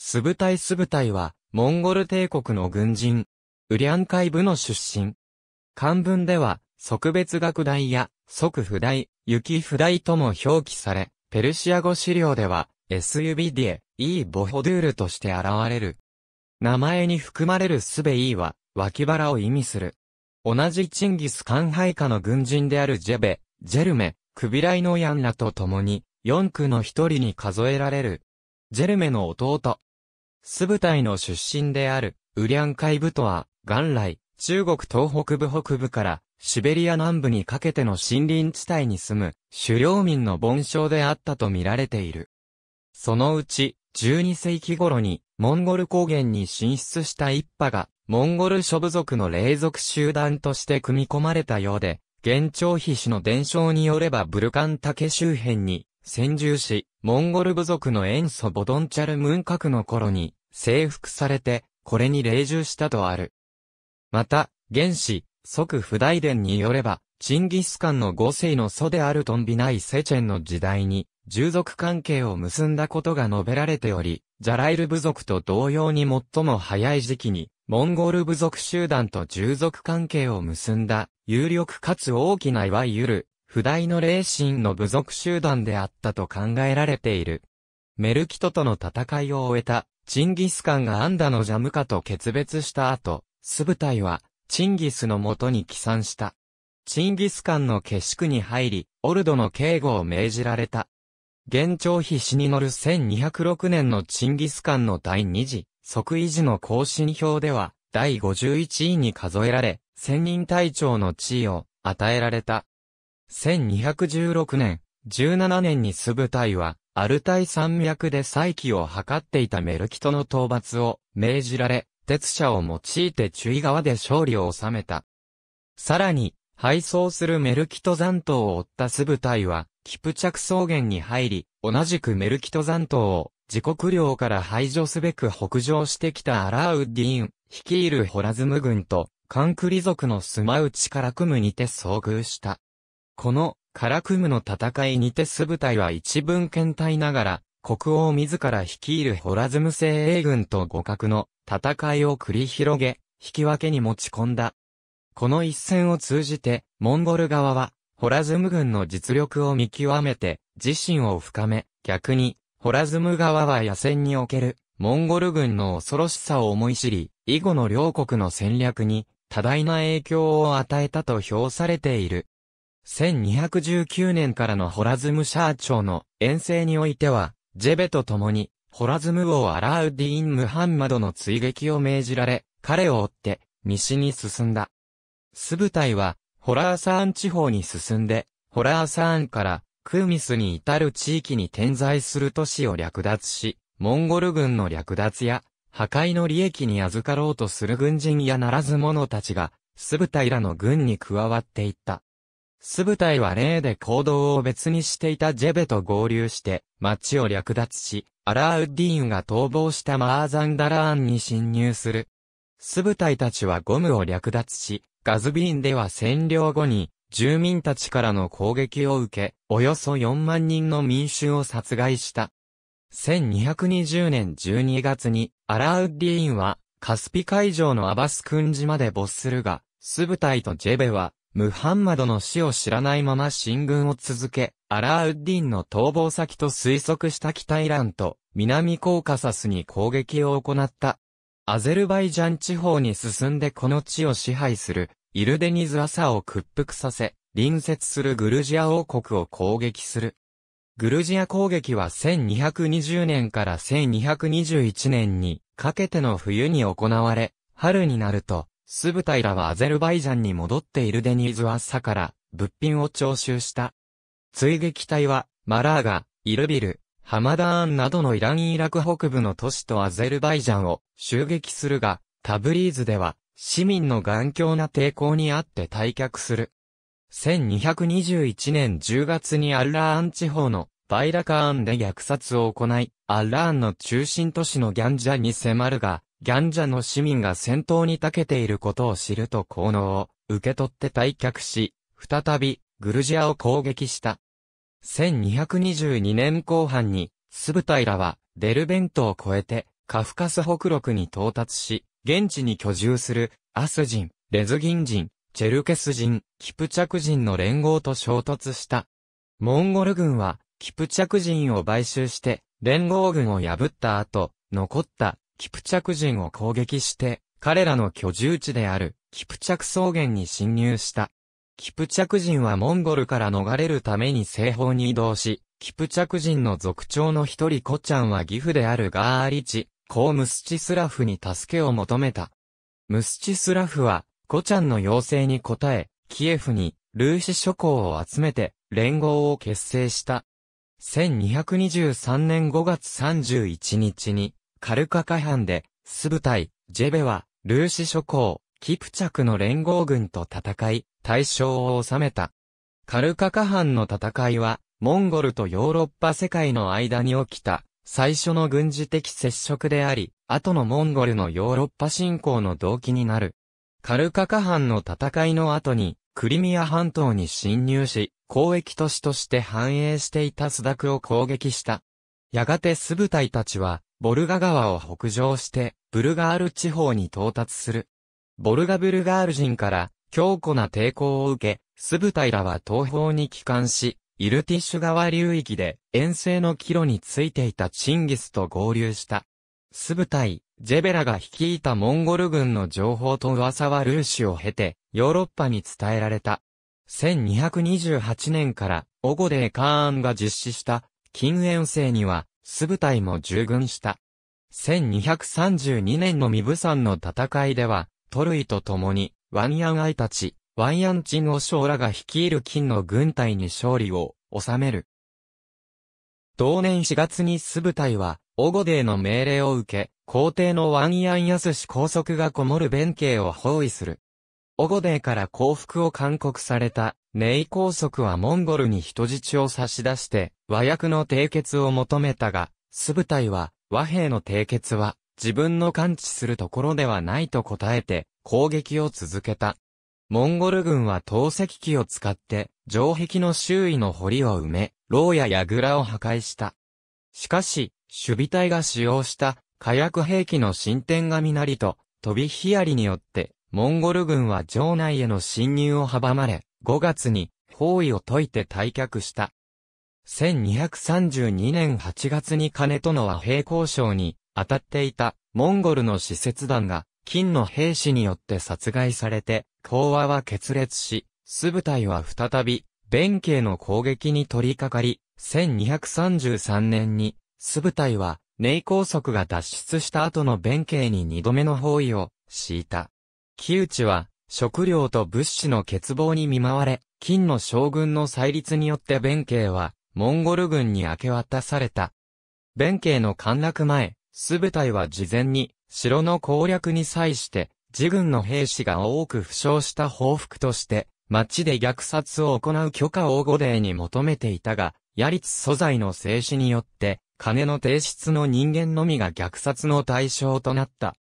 スブタイスブタイは、モンゴル帝国の軍人、ウリャン海部の出身。漢文では、即別学大や、即不大、雪不大とも表記され、ペルシア語資料では、エスユビディエ、イーボホドゥールとして現れる。名前に含まれるスベイーは、脇腹を意味する。同じチンギス・カンハイカの軍人であるジェベ、ジェルメ、クビライノヤンらと共に、四区の一人に数えられる。ジェルメの弟、ブタイの出身である、ウリャンイブとは、元来、中国東北部北部から、シベリア南部にかけての森林地帯に住む、狩猟民の盆章であったと見られている。そのうち、12世紀頃に、モンゴル高原に進出した一派が、モンゴル諸部族の霊族集団として組み込まれたようで、現朝比氏の伝承によればブルカン竹周辺に、先住し、モンゴル部族の塩素ボドンチャルムンの頃に、征服されて、これに霊従したとある。また、原始、即不大伝によれば、チンギスカンの五世の祖であるトンビナイ・セチェンの時代に、従属関係を結んだことが述べられており、ジャライル部族と同様に最も早い時期に、モンゴル部族集団と従属関係を結んだ、有力かつ大きないわゆる、不大の霊神の部族集団であったと考えられている。メルキトとの戦いを終えたチンギスカンがアンダのジャムカと決別した後、スブタイは、チンギスのもとに帰参した。チンギスカンの下宿に入り、オルドの警護を命じられた。現朝必死に乗る1206年のチンギスカンの第2次、即位時の更新表では、第51位に数えられ、千人隊長の地位を与えられた。1216年、17年にスブタイは、アルタイ山脈で再起を図っていたメルキトの討伐を命じられ、鉄車を用いて注意側川で勝利を収めた。さらに、敗走するメルキト残党を追ったス部隊は、キプチャク草原に入り、同じくメルキト残党を自国領から排除すべく北上してきたアラーウッディーン、率いるホラズム軍と、カンクリ族の住まうちから組むにて遭遇した。このカラクムの戦いにて素部隊は一文献隊ながら、国王自ら率いるホラズム精鋭軍と互角の戦いを繰り広げ、引き分けに持ち込んだ。この一戦を通じて、モンゴル側は、ホラズム軍の実力を見極めて、自身を深め、逆に、ホラズム側は野戦における、モンゴル軍の恐ろしさを思い知り、以後の両国の戦略に、多大な影響を与えたと評されている。1219年からのホラズムシャー朝の遠征においては、ジェベと共に、ホラズム王アラウディーン・ムハンマドの追撃を命じられ、彼を追って、西に進んだ。ス部隊は、ホラーサーン地方に進んで、ホラーサーンから、クーミスに至る地域に点在する都市を略奪し、モンゴル軍の略奪や、破壊の利益に預かろうとする軍人やならず者たちが、ス部隊らの軍に加わっていった。ス部隊は例で行動を別にしていたジェベと合流して、街を略奪し、アラーウッディーンが逃亡したマーザンダラーンに侵入する。ス部隊たちはゴムを略奪し、ガズビーンでは占領後に、住民たちからの攻撃を受け、およそ4万人の民衆を殺害した。1220年12月に、アラーウッディーンは、カスピ海上のアバスクンジまで没するが、ス部隊とジェベは、ムハンマドの死を知らないまま進軍を続け、アラーウッディンの逃亡先と推測した北イランと南コーカサスに攻撃を行った。アゼルバイジャン地方に進んでこの地を支配するイルデニズ・アサを屈服させ、隣接するグルジア王国を攻撃する。グルジア攻撃は1220年から1221年にかけての冬に行われ、春になるとスブタイラはアゼルバイジャンに戻っているデニーズはッサから物品を徴収した。追撃隊は、マラーガ、イルビル、ハマダーンなどのイラン・イラク北部の都市とアゼルバイジャンを襲撃するが、タブリーズでは、市民の頑強な抵抗にあって退却する。1221年10月にアッラーン地方のバイラカーンで虐殺を行い、アッラーンの中心都市のギャンジャに迫るが、ギャンジャの市民が戦闘に長けていることを知ると効能を受け取って退却し、再びグルジアを攻撃した。1222年後半に、スブタイラはデルベントを越えてカフカス北陸に到達し、現地に居住するアス人、レズギン人、チェルケス人、キプチャク人の連合と衝突した。モンゴル軍はキプチャク人を買収して連合軍を破った後、残ったキプチャク人を攻撃して、彼らの居住地であるキプチャク草原に侵入した。キプチャク人はモンゴルから逃れるために西方に移動し、キプチャク人の族長の一人コちゃんは義父であるガーリチ、コウムスチスラフに助けを求めた。ムスチスラフは、コちゃんの要請に応え、キエフに、ルーシ諸侯を集めて、連合を結成した。1223年5月31日に、カルカカ藩で、スブタイ、ジェベは、ルーシ諸侯、キプチャクの連合軍と戦い、大勝を収めた。カルカカ藩の戦いは、モンゴルとヨーロッパ世界の間に起きた、最初の軍事的接触であり、後のモンゴルのヨーロッパ侵攻の動機になる。カルカカ藩の戦いの後に、クリミア半島に侵入し、交易都市として繁栄していたスダクを攻撃した。やがてスブタイたちは、ボルガ川を北上して、ブルガール地方に到達する。ボルガブルガール人から強固な抵抗を受け、スブタイラは東方に帰還し、イルティッシュ川流域で遠征の帰路についていたチンギスと合流した。スブタイ、ジェベラが率いたモンゴル軍の情報と噂はルーシュを経て、ヨーロッパに伝えられた。1228年から、オゴデー・カーンが実施した、禁遠制には、素部隊も従軍した。1232年のミブ山の戦いでは、トルイと共に、ワンヤンアイたち、ワンヤンチンオショーらが率いる金の軍隊に勝利を収める。同年4月に素部隊は、オゴデーの命令を受け、皇帝のワンヤンヤスシ皇族がこもる弁慶を包囲する。オゴデーから降伏を勧告されたネイ高速はモンゴルに人質を差し出して、和訳の締結を求めたが、素部隊は、和平の締結は、自分の感知するところではないと答えて、攻撃を続けた。モンゴル軍は投石機を使って、城壁の周囲の堀を埋め、牢や櫓を破壊した。しかし、守備隊が使用した火薬兵器の進展がみなりと、飛び火りによって、モンゴル軍は城内への侵入を阻まれ、5月に包囲を解いて退却した。1232年8月に金との和平交渉に当たっていたモンゴルの使節団が金の兵士によって殺害されて、講和は決裂し、素部隊は再び弁慶の攻撃に取り掛かり、1233年に素部隊はネイ高速が脱出した後の弁慶に二度目の包囲を敷いた。木内は食料と物資の欠乏に見舞われ、金の将軍の再立によって弁慶は、モンゴル軍に明け渡された。弁慶の陥落前、べたいは事前に、城の攻略に際して、自軍の兵士が多く負傷した報復として、町で虐殺を行う許可を五礼に求めていたが、ヤリツ素材の静止によって、金の提出の人間のみが虐殺の対象となった。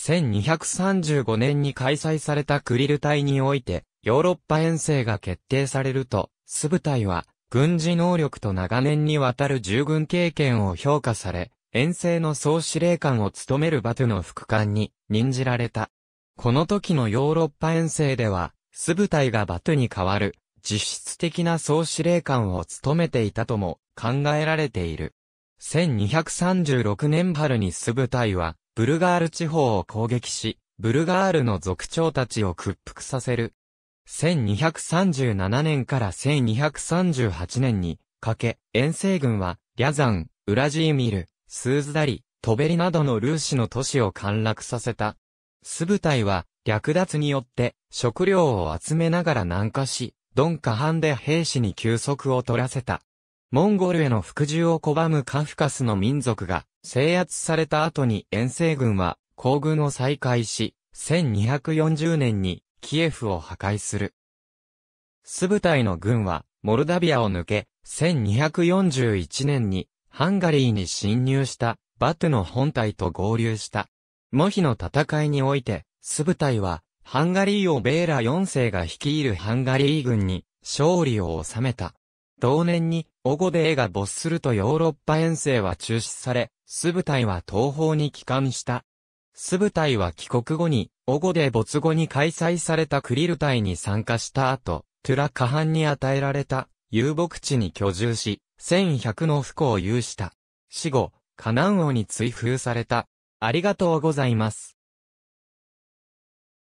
1235年に開催されたクリル隊において、ヨーロッパ遠征が決定されると、ス部隊は、軍事能力と長年にわたる従軍経験を評価され、遠征の総司令官を務めるバトゥの副官に任じられた。この時のヨーロッパ遠征では、ス部隊がバトゥに代わる、実質的な総司令官を務めていたとも考えられている。1236年春にス部隊は、ブルガール地方を攻撃し、ブルガールの族長たちを屈服させる。1237年から1238年にかけ、遠征軍は、リャザン、ウラジーミル、スーズダリ、トベリなどのルーシの都市を陥落させた。ス部隊は、略奪によって、食料を集めながら南下し、ドンカハンで兵士に休息を取らせた。モンゴルへの服従を拒むカフカスの民族が制圧された後に遠征軍は行軍を再開し、1240年にキエフを破壊する。ス部隊の軍はモルダビアを抜け、1241年にハンガリーに侵入したバトゥの本体と合流した。モヒの戦いにおいて、ス部隊はハンガリーをベーラ4世が率いるハンガリー軍に勝利を収めた。同年にオゴデーが没するとヨーロッパ遠征は中止され、ス部隊は東方に帰還した。ス部隊は帰国後に、オゴデー没後に開催されたクリル隊に参加した後、トゥラカハンに与えられた遊牧地に居住し、1100の不幸を有した。死後、カナン王に追封された。ありがとうございます。